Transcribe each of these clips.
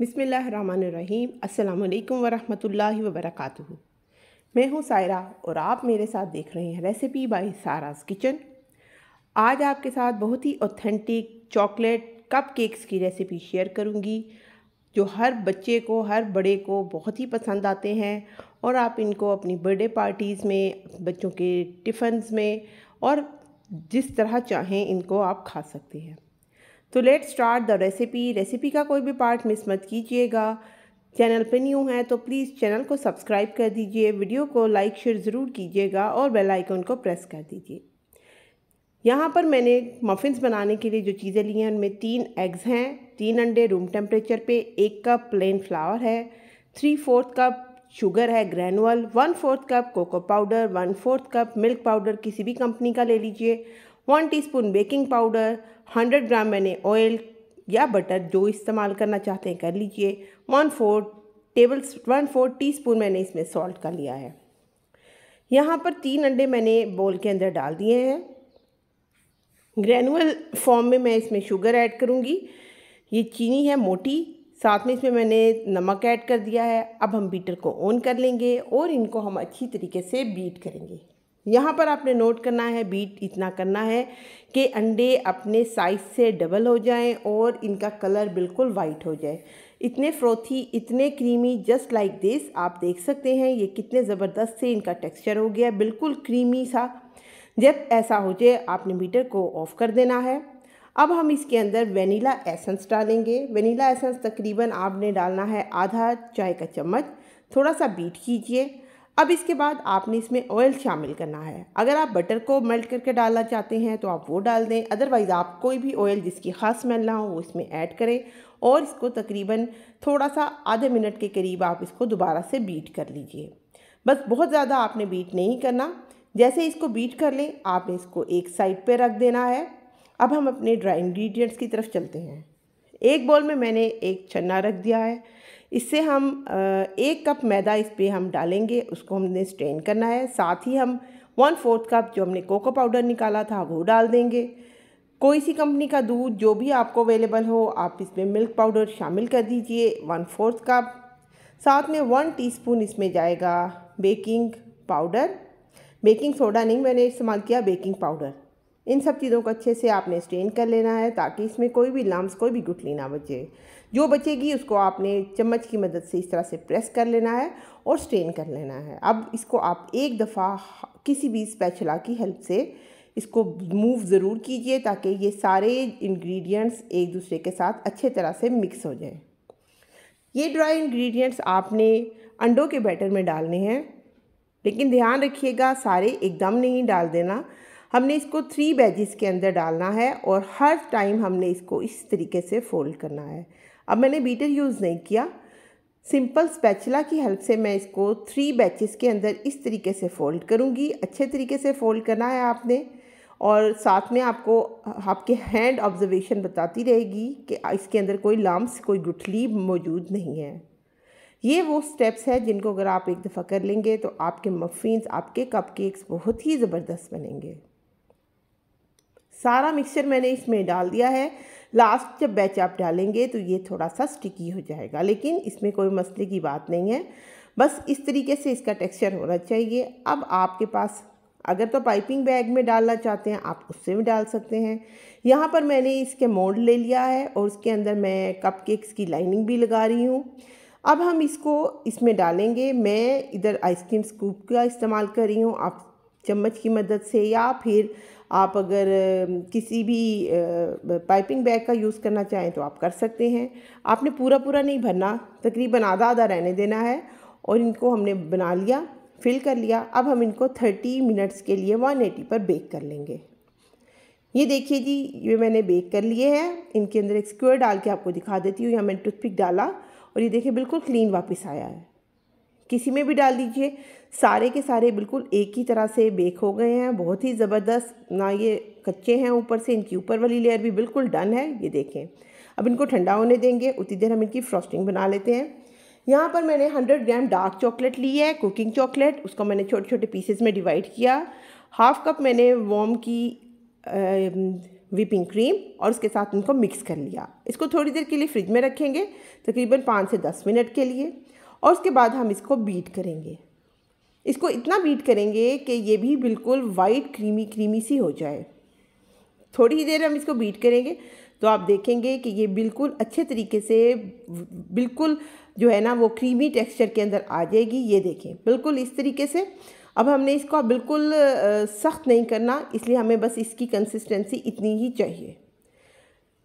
बिसमीम् अल्लाम वरम् वर्क मैं हूं सायरा और आप मेरे साथ देख रहे हैं रेसिपी बाय साराज किचन आज आपके साथ बहुत ही ऑथेंटिक चॉकलेट कप केक्स की रेसिपी शेयर करूंगी जो हर बच्चे को हर बड़े को बहुत ही पसंद आते हैं और आप इनको अपनी बर्थडे पार्टीज़ में बच्चों के टिफ़न्स में और जिस तरह चाहें इनको आप खा सकते हैं तो let start the recipe recipe का कोई भी पार्ट मिस मत कीजिएगा चैनल पर न्यू है तो प्लीज़ चैनल को सब्सक्राइब कर दीजिए वीडियो को लाइक शेयर ज़रूर कीजिएगा और बेल आइकन को प्रेस कर दीजिए यहाँ पर मैंने मफ़िन्स बनाने के लिए जो चीज़ें ली हैं उनमें तीन एग्स हैं तीन अंडे रूम टेम्परेचर पे एक कप प्लेन फ्लावर है थ्री फोर्थ कप शुगर है granulated one fourth cup cocoa powder one fourth cup milk powder किसी भी कंपनी का ले लीजिए one teaspoon baking powder 100 gram मैंने ऑयल या बटर जो इस्तेमाल करना चाहते हैं कर लीजिए one four table one four teaspoon मैंने इसमें सॉल्ट का लिया है यहाँ पर तीन अंडे मैंने बोल के अंदर डाल दिए हैं ग्रैनुअल फॉर्म में मैं इसमें शुगर ऐड करूँगी ये चीनी है मोटी साथ में इसमें मैंने नमक ऐड कर दिया है अब हम बीटर को ऑन कर लेंगे और इनको हम अच्छी तरीके से बीट करेंगे यहाँ पर आपने नोट करना है बीट इतना करना है कि अंडे अपने साइज़ से डबल हो जाएं और इनका कलर बिल्कुल वाइट हो जाए इतने फ्रोथी इतने क्रीमी जस्ट लाइक दिस आप देख सकते हैं ये कितने ज़बरदस्त से इनका टेक्सचर हो गया बिल्कुल क्रीमी सा जब ऐसा हो जाए आपने मीटर को ऑफ़ कर देना है अब हम इसके अंदर वनीला एसेंस डालेंगे वनीला एसेंस तकरीबन आपने डालना है आधा चाय का चम्मच थोड़ा सा बीट कीजिए अब इसके बाद आपने इसमें ऑयल शामिल करना है अगर आप बटर को मेल्ट करके डालना चाहते हैं तो आप वो डाल दें अदरवाइज़ आप कोई भी ऑयल जिसकी खास स्मेल ना हो वो इसमें ऐड करें और इसको तकरीबन थोड़ा सा आधे मिनट के करीब आप इसको दोबारा से बीट कर लीजिए बस बहुत ज़्यादा आपने बीट नहीं करना जैसे इसको बीट कर लें आपने इसको एक साइड पर रख देना है अब हम अपने ड्राई इन्ग्रीडियंट्स की तरफ चलते हैं एक बॉल में मैंने एक छन्ना रख दिया है इससे हम एक कप मैदा इस पर हम डालेंगे उसको हमने स्ट्रेन करना है साथ ही हम वन फोर्थ कप जो हमने कोको पाउडर निकाला था वो डाल देंगे कोई सी कंपनी का दूध जो भी आपको अवेलेबल हो आप इसमें मिल्क पाउडर शामिल कर दीजिए वन फोर्थ कप साथ में वन टीस्पून इसमें जाएगा बेकिंग पाउडर बेकिंग सोडा नहीं मैंने इस्तेमाल किया बेकिंग पाउडर इन सब चीज़ों को अच्छे से आपने स्ट्रेन कर लेना है ताकि इसमें कोई भी लम्स कोई भी गुटली ना बचे जो बचेगी उसको आपने चम्मच की मदद से इस तरह से प्रेस कर लेना है और स्ट्रेन कर लेना है अब इसको आप एक दफ़ा किसी भी स्पैचुला की हेल्प से इसको मूव ज़रूर कीजिए ताकि ये सारे इंग्रेडिएंट्स एक दूसरे के साथ अच्छे तरह से मिक्स हो जाएं ये ड्राई इंग्रेडिएंट्स आपने अंडों के बैटर में डालने हैं लेकिन ध्यान रखिएगा सारे एकदम नहीं डाल देना हमने इसको थ्री बैजेस के अंदर डालना है और हर टाइम हमने इसको इस तरीके से फोल्ड करना है अब मैंने बीटर यूज़ नहीं किया सिंपल स्पैचला की हेल्प से मैं इसको थ्री बैचेस के अंदर इस तरीके से फ़ोल्ड करूँगी अच्छे तरीके से फ़ोल्ड करना है आपने और साथ में आपको आपके हैंड ऑब्जर्वेशन बताती रहेगी कि इसके अंदर कोई लाम्स कोई गुठली मौजूद नहीं है ये वो स्टेप्स हैं जिनको अगर आप एक दफ़ा कर लेंगे तो आपके मफिन आपके कप केक्स बहुत ही ज़बरदस्त बनेंगे सारा मिक्सचर मैंने इसमें डाल दिया है लास्ट जब बैच आप डालेंगे तो ये थोड़ा सा स्टिकी हो जाएगा लेकिन इसमें कोई मसले की बात नहीं है बस इस तरीके से इसका टेक्सचर होना चाहिए अब आपके पास अगर तो पाइपिंग बैग में डालना चाहते हैं आप उससे भी डाल सकते हैं यहाँ पर मैंने इसके मोल्ड ले लिया है और उसके अंदर मैं कप केक्स की लाइनिंग भी लगा रही हूँ अब हम इसको इसमें डालेंगे मैं इधर आइसक्रीम स्कूप का इस्तेमाल कर रही हूँ आप चम्मच की मदद से या फिर आप अगर किसी भी पाइपिंग बैग का यूज़ करना चाहें तो आप कर सकते हैं आपने पूरा पूरा नहीं भरना तकरीबन आधा आधा रहने देना है और इनको हमने बना लिया फिल कर लिया अब हम इनको थर्टी मिनट्स के लिए वन एटी पर बेक कर लेंगे ये देखिए जी ये मैंने बेक कर लिए हैं इनके अंदर एक स्क्वेयर डाल के आपको दिखा देती हूँ यहाँ मैंने टूथपिक डाला और ये देखिए बिल्कुल क्लीन वापस आया है किसी में भी डाल दीजिए सारे के सारे बिल्कुल एक ही तरह से बेक हो गए हैं बहुत ही ज़बरदस्त ना ये कच्चे हैं ऊपर से इनकी ऊपर वाली लेयर भी बिल्कुल डन है ये देखें अब इनको ठंडा होने देंगे उतनी देर हम इनकी फ्रॉस्टिंग बना लेते हैं यहाँ पर मैंने 100 ग्राम डार्क चॉकलेट ली है कुकिंग चॉकलेट उसको मैंने छोटे छोटे पीसेस में डिवाइड किया हाफ कप मैंने वॉम की विपिंग क्रीम और उसके साथ इनको मिक्स कर लिया इसको थोड़ी देर के लिए फ्रिज में रखेंगे तकरीबन पाँच से दस मिनट के लिए और उसके बाद हम इसको बीट करेंगे इसको इतना बीट करेंगे कि ये भी बिल्कुल वाइट क्रीमी क्रीमी सी हो जाए थोड़ी ही देर हम इसको बीट करेंगे तो आप देखेंगे कि ये बिल्कुल अच्छे तरीके से बिल्कुल जो है ना वो क्रीमी टेक्सचर के अंदर आ जाएगी ये देखें बिल्कुल इस तरीके से अब हमने इसको बिल्कुल सख्त नहीं करना इसलिए हमें बस इसकी कंसिस्टेंसी इतनी ही चाहिए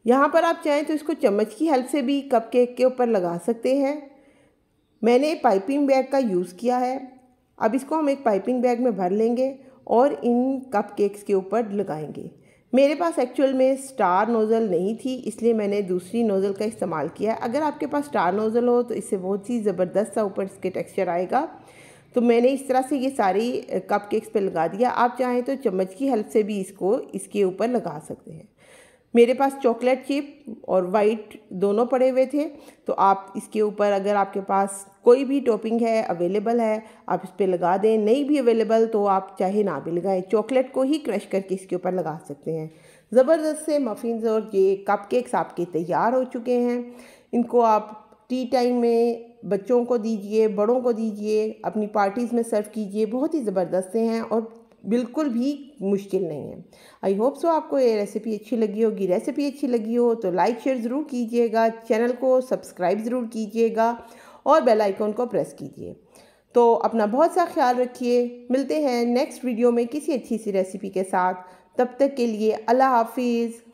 यहाँ पर आप चाहें तो इसको चम्मच की हेल्प से भी कप केक के ऊपर लगा सकते हैं मैंने पाइपिंग बैग का यूज़ किया है अब इसको हम एक पाइपिंग बैग में भर लेंगे और इन कप केक्स के ऊपर लगाएंगे मेरे पास एक्चुअल में स्टार नोज़ल नहीं थी इसलिए मैंने दूसरी नोज़ल का इस्तेमाल किया अगर आपके पास स्टार नोज़ल हो तो इससे बहुत ही ज़बरदस्त सा ऊपर इसके टेक्सचर आएगा तो मैंने इस तरह से ये सारी कप केक्स पर लगा दिया आप चाहें तो चम्मच की हेल्प से भी इसको इसके ऊपर लगा सकते हैं मेरे पास चॉकलेट चिप और वाइट दोनों पड़े हुए थे तो आप इसके ऊपर अगर आपके पास कोई भी टॉपिंग है अवेलेबल है आप इस पर लगा दें नहीं भी अवेलेबल तो आप चाहे ना भी लगाएं चॉकलेट को ही क्रश करके इसके ऊपर लगा सकते हैं ज़बरदस्त से मफिन्स और ये कप केक्स आपके तैयार हो चुके हैं इनको आप टी टाइम में बच्चों को दीजिए बड़ों को दीजिए अपनी पार्टीज़ में सर्व कीजिए बहुत ही ज़बरदस्त हैं और बिल्कुल भी मुश्किल नहीं है आई होप सो आपको ये रेसिपी अच्छी लगी होगी रेसिपी अच्छी लगी हो तो लाइक शेयर ज़रूर कीजिएगा चैनल को सब्सक्राइब ज़रूर कीजिएगा और बेल आइकॉन को प्रेस कीजिए तो अपना बहुत सा ख्याल रखिए मिलते हैं नेक्स्ट वीडियो में किसी अच्छी सी रेसिपी के साथ तब तक के लिए अल्लाह हाफिज़